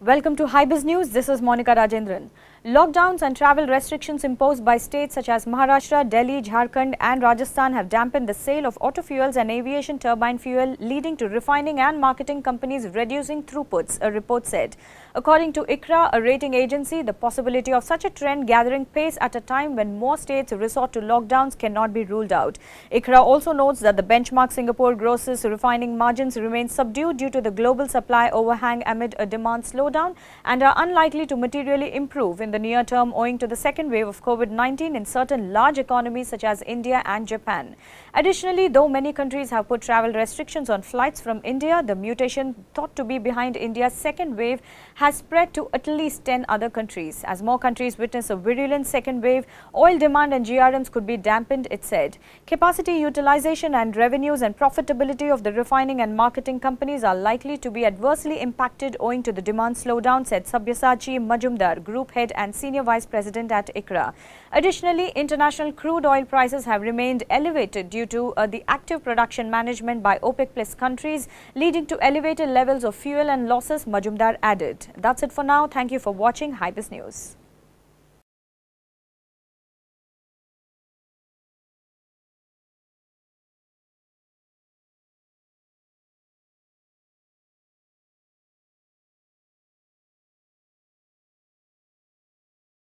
Welcome to Hybis News. This is Monica Rajendran. Lockdowns and travel restrictions imposed by states such as Maharashtra, Delhi, Jharkhand and Rajasthan have dampened the sale of auto fuels and aviation turbine fuel, leading to refining and marketing companies reducing throughputs, a report said. According to ICRA, a rating agency, the possibility of such a trend gathering pace at a time when more states resort to lockdowns cannot be ruled out. ICRA also notes that the benchmark Singapore grosses refining margins remain subdued due to the global supply overhang amid a demand slowdown and are unlikely to materially improve in the the near term owing to the second wave of COVID-19 in certain large economies such as India and Japan. Additionally, though many countries have put travel restrictions on flights from India, the mutation thought to be behind India's second wave has spread to at least 10 other countries. As more countries witness a virulent second wave, oil demand and GRMs could be dampened, it said. Capacity utilization and revenues and profitability of the refining and marketing companies are likely to be adversely impacted owing to the demand slowdown, said Sabyasachi Majumdar, group head and and Senior Vice President at ICRA. Additionally, international crude oil prices have remained elevated due to uh, the active production management by OPEC plus countries, leading to elevated levels of fuel and losses, Majumdar added. That's it for now. Thank you for watching Hypers News.